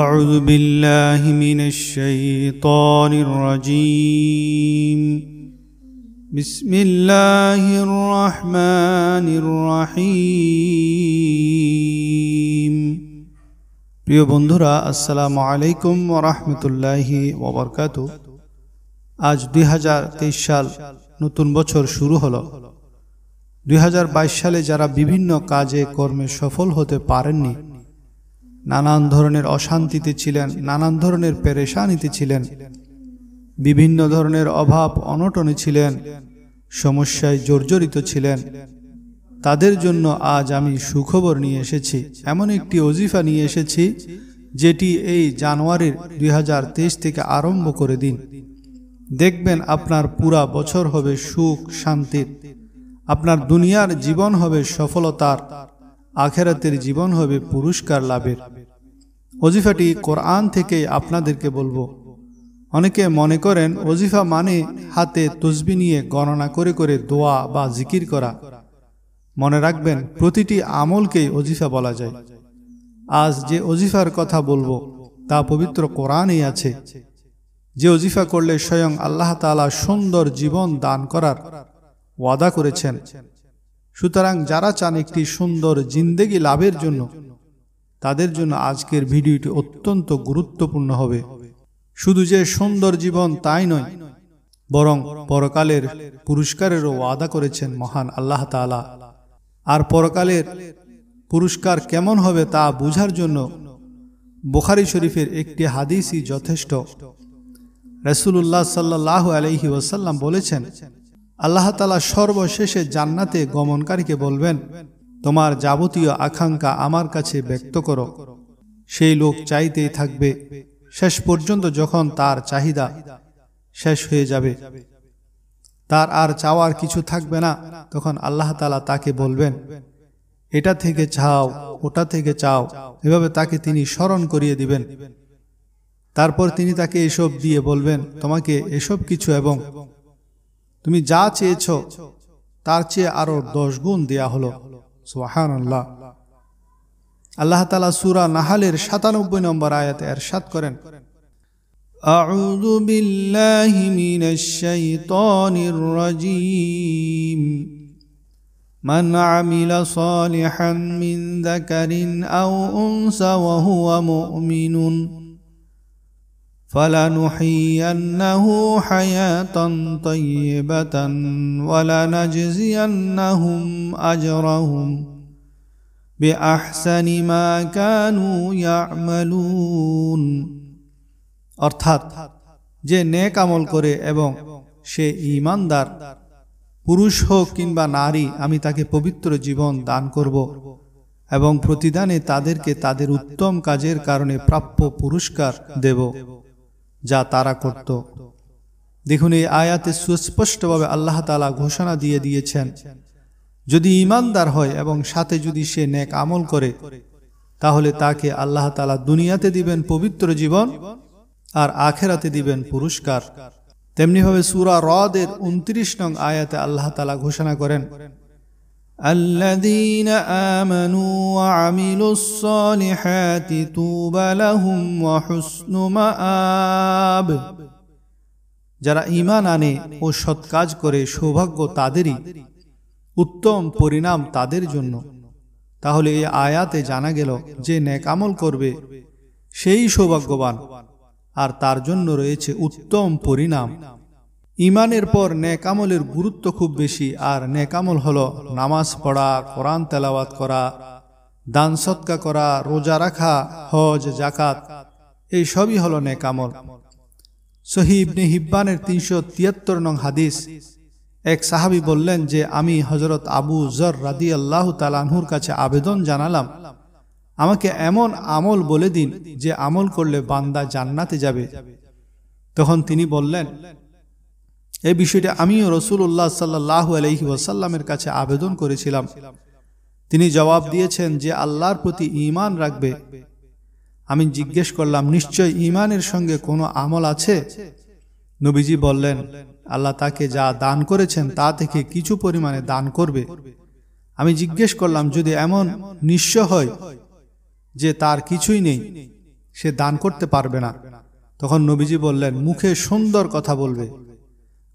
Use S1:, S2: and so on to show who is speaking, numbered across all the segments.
S1: أعوذ بالله من الشيطان الرجيم بسم الله الرحمن الرحيم প্রিয় বন্ধুরা আসসালামু আলাইকুম ওরহমতুল্লাহি ওবরকাত আজ দুই সাল নতুন বছর শুরু হলো দুই সালে যারা বিভিন্ন কাজে কর্মে সফল হতে পারেননি নানান ধরনের অশান্তিতে ছিলেন নানান ধরনের পেরেশানিতে ছিলেন বিভিন্ন ধরনের অভাব অনটনে ছিলেন সমস্যায় জর্জরিত ছিলেন তাদের জন্য আজ আমি সুখবর নিয়ে এসেছি এমন একটি অজিফা নিয়ে এসেছি যেটি এই জানুয়ারির দুই থেকে আরম্ভ করে দিন দেখবেন আপনার পুরা বছর হবে সুখ শান্তির আপনার দুনিয়ার জীবন হবে সফলতার আখেরাতের জীবন হবে পুরস্কার লাভের অজিফাটি কোরআন থেকে আপনাদেরকে বলবো অনেকে মনে করেন অজিফা মানে হাতে তসবি নিয়ে গণনা করে করে দোয়া বা জিকির করা মনে রাখবেন প্রতিটি আমলকেই অজিফা বলা যায় আজ যে অজিফার কথা বলবো তা পবিত্র কোরআনেই আছে যে অজিফা করলে স্বয়ং আল্লাহ তালা সুন্দর জীবন দান করার ওয়াদা করেছেন সুতরাং যারা চান একটি সুন্দর জিন্দেগি লাভের জন্য তাদের জন্য আজকের ভিডিওটি অত্যন্ত গুরুত্বপূর্ণ হবে শুধু যে সুন্দর জীবন তাই নয় বরং পরকালের পুরস্কারেরও ওয়াদা করেছেন মহান আল্লাহ তালা আর পরকালের পুরস্কার কেমন হবে তা বুঝার জন্য বোখারি শরীফের একটি হাদিসই যথেষ্ট রসুল্লাহ সাল্লাহ আলহি ওসাল্লাম বলেছেন আল্লাহ তালা সর্বশেষে জান্নাতে গমনকারীকে বলবেন তোমার যাবতীয় আকাঙ্ক্ষা আমার কাছে ব্যক্ত করো সেই লোক চাইতেই থাকবে শেষ পর্যন্ত যখন তার চাহিদা শেষ হয়ে যাবে তার আর চাওয়ার কিছু থাকবে না তখন আল্লাহ তালা তাকে বলবেন এটা থেকে চাও ওটা থেকে চাও এভাবে তাকে তিনি স্মরণ করিয়ে দিবেন তারপর তিনি তাকে এসব দিয়ে বলবেন তোমাকে এসব কিছু এবং তুমি যা চেয়েছ তার চেয়ে আরো দশ গুণ দেয়া হলো সোহান আল্লাহ আল্লাহ তালা সুরা নাহালের সাতানব্বই নম্বর আয়াতে সাত করেন أعوذ بالله من الشيطان الرجيم من عمل صالحا من ذكر أو أنس وهو مؤمن فلنحيينه حياة طيبة ولنجزينهم أجرهم بأحسن ما كانوا يعملون অর্থাৎ যে নেক আমল করে এবং সে ইমানদার পুরুষ হোক কিংবা নারী আমি তাকে পবিত্র জীবন দান করব এবং প্রতিদানে তাদেরকে তাদের উত্তম কাজের কারণে প্রাপ্য পুরস্কার দেব যা তারা করত দেখুন এই আয়াতে সুস্পষ্টভাবে আল্লাহ তালা ঘোষণা দিয়ে দিয়েছেন যদি ইমানদার হয় এবং সাথে যদি সে ন্যাক আমল করে তাহলে তাকে আল্লাহ তালা দুনিয়াতে দিবেন পবিত্র জীবন আর আখেরাতে দিবেন পুরস্কার তেমনিভাবে সুরা রদের উনত্রিশ নং আয়াতে আল্লাহ তালা ঘোষণা করেন الذين آمنوا وعملوا الصالحات طوبى لهم وحسن مآب যারা ইমান আনে ও সৎ কাজ করে সৌভাগ্য তাদেরই উত্তম পরিণাম তাদের জন্য তাহলে এই আয়াতে জানা গেল যে ন্যাকামল করবে সেই সৌভাগ্যবান আর তার জন্য রয়েছে উত্তম পরিণাম ইমানের পর নেকামলের গুরুত্ব খুব বেশি আর নেকামল হল নামাজ পড়া কোরআন তেলাওয়াত করা দান সৎকা করা রোজা রাখা হজ জাকাত এই সবই হল নেকামল সহিবনে হিব্বানের তিনশো তিয়াত্তর নং হাদিস এক সাহাবি বললেন যে আমি হজরত আবু জর রাদি আল্লাহ তালাহুর কাছে আবেদন জানালাম আমাকে এমন আমল বলে দিন যে আমল করলে বান্দা জান্নাতে যাবে তখন তিনি বললেন এই বিষয়টি আমিও রসুল্লাহ সাল্লাহ আলহি ওয়াসাল্লামের কাছে আবেদন করেছিলাম তিনি জবাব দিয়েছেন যে আল্লাহর প্রতি ইমান রাখবে আমি জিজ্ঞেস করলাম নিশ্চয় ইমানের সঙ্গে কোনো আমল আছে নবীজি বললেন আল্লাহ তাকে যা দান করেছেন তা থেকে কিছু পরিমাণে দান করবে আমি জিজ্ঞেস করলাম যদি এমন নিঃস্ব হয় যে তার কিছুই নেই সে দান করতে পারবে না তখন নবীজি বললেন মুখে সুন্দর কথা বলবে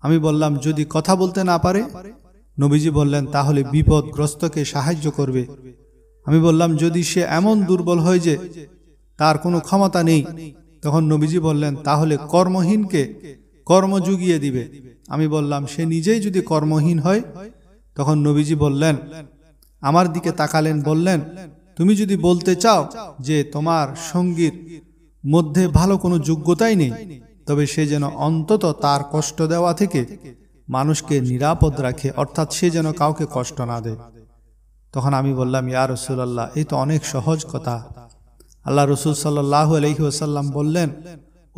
S1: আমি বললাম যদি কথা বলতে না পারে নবীজি বললেন তাহলে বিপদগ্রস্তকে সাহায্য করবে আমি বললাম যদি সে এমন দুর্বল হয় যে তার কোনো ক্ষমতা নেই তখন নবীজি বললেন তাহলে কর্মহীনকে কর্ম জুগিয়ে দিবে আমি বললাম সে নিজেই যদি কর্মহীন হয় তখন নবীজি বললেন আমার দিকে তাকালেন বললেন তুমি যদি বলতে চাও যে তোমার সঙ্গীর মধ্যে ভালো কোনো যোগ্যতাই নেই তবে সে যেন অন্তত তার কষ্ট দেওয়া থেকে মানুষকে নিরাপদ রাখে অর্থাৎ সে যেন কাউকে কষ্ট না দেয় তখন আমি বললাম ইয়া রসুল্লাহ এই তো অনেক সহজ কথা আল্লাহ রসুল সাল্লাহ আলহি বললেন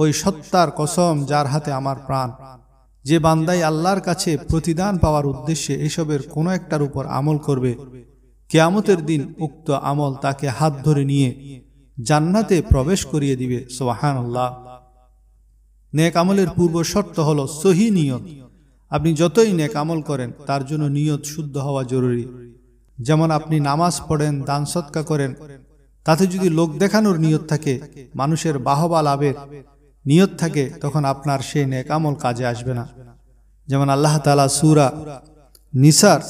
S1: ওই সত্তার কসম যার হাতে আমার প্রাণ যে বান্দাই আল্লাহর কাছে প্রতিদান পাওয়ার উদ্দেশ্যে এসবের কোনো একটার উপর আমল করবে কেয়ামতের দিন উক্ত আমল তাকে হাত ধরে নিয়ে জান্নাতে প্রবেশ করিয়ে দিবে সোহান আল্লাহ নেক আমলের পূর্ব শর্ত হল সহি নিয়ত আপনি যতই নেক আমল করেন তার জন্য নিয়ত শুদ্ধ হওয়া জরুরি যেমন আপনি নামাজ পড়েন দান সৎকা করেন তাতে যদি লোক দেখানোর নিয়ত থাকে মানুষের বাহবা লাভের নিয়ত থাকে তখন আপনার সেই নেক আমল কাজে আসবে না যেমন আল্লাহ তালা সুরা নিসার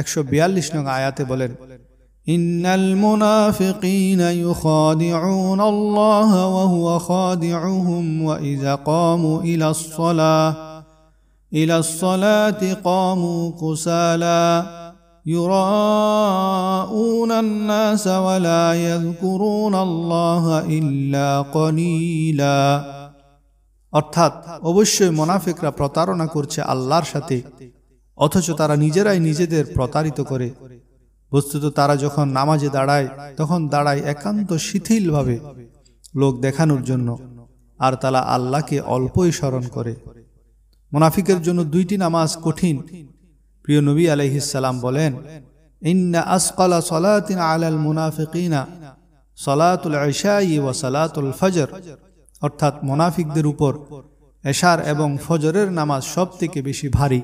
S1: একশো বিয়াল্লিশ নং আয়াতে বলেন إن المنافقين يخادعون الله وهو خادعهم وإذا قاموا إلى الصلاة إلى الصلاة قاموا كسالا يراءون الناس ولا يذكرون الله إلا قليلا অর্থাৎ অবশ্যই মোনাফিকরা প্রতারণা করছে আল্লাহর সাথে অথচ তারা নিজেরাই নিজেদের প্রতারিত করে বস্তুত তারা যখন নামাজে দাঁড়ায় তখন দাঁড়ায় একান্ত শিথিলভাবে লোক দেখানোর জন্য আর তারা আল্লাহকে অল্পই স্মরণ করে মুনাফিকের জন্য দুইটি নামাজ কঠিন প্রিয় নবী আলহিসাল্লাম বলেন ইন্না আসকালা সলাতিন আলাল মুনাফিকিনা সলাতুল ঐশাই ও সলাতুল ফজর অর্থাৎ মোনাফিকদের উপর এশার এবং ফজরের নামাজ সব থেকে বেশি ভারী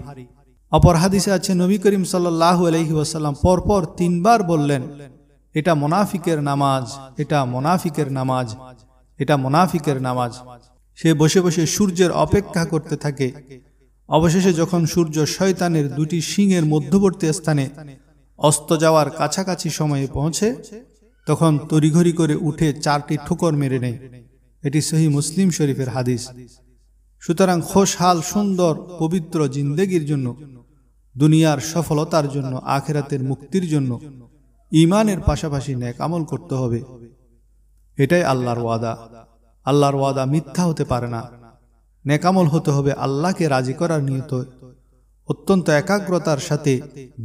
S1: অপর হাদিসে আছে নবী করিম সাল্লাহ আলহি ওয়াসাল্লাম পরপর তিনবার বললেন এটা মোনাফিকের নামাজ এটা মোনাফিকের নামাজ এটা মোনাফিকের নামাজ সে বসে বসে সূর্যের অপেক্ষা করতে থাকে অবশেষে যখন সূর্য শয়তানের দুটি সিংয়ের মধ্যবর্তী স্থানে অস্ত যাওয়ার কাছাকাছি সময়ে পৌঁছে তখন তড়িঘড়ি করে উঠে চারটি ঠোকর মেরে নেয় এটি সহি মুসলিম শরীফের হাদিস সুতরাং খোশহাল সুন্দর পবিত্র জিন্দেগির জন্য দুনিয়ার সফলতার জন্য আখেরাতের মুক্তির জন্য ইমানের পাশাপাশি ন্যাক আমল করতে হবে এটাই আল্লাহর ওয়াদা আল্লাহর ওয়াদা মিথ্যা হতে পারে না নেকামল হতে হবে আল্লাহকে রাজি করার নিয়ত অত্যন্ত একাগ্রতার সাথে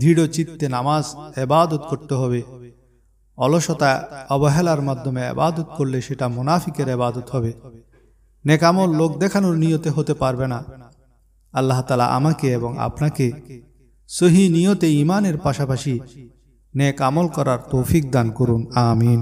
S1: দৃঢ় চিত্তে নামাজ এবাদত করতে হবে অলসতা অবহেলার মাধ্যমে আবাদত করলে সেটা মুনাফিকের আবাদত হবে নেকামল লোক দেখানোর নিয়তে হতে পারবে না আল্লাহ তালা আমাকে এবং আপনাকে সহি নিয়তে ইমানের পাশাপাশি নেক আমল করার তৌফিক দান করুন আমিন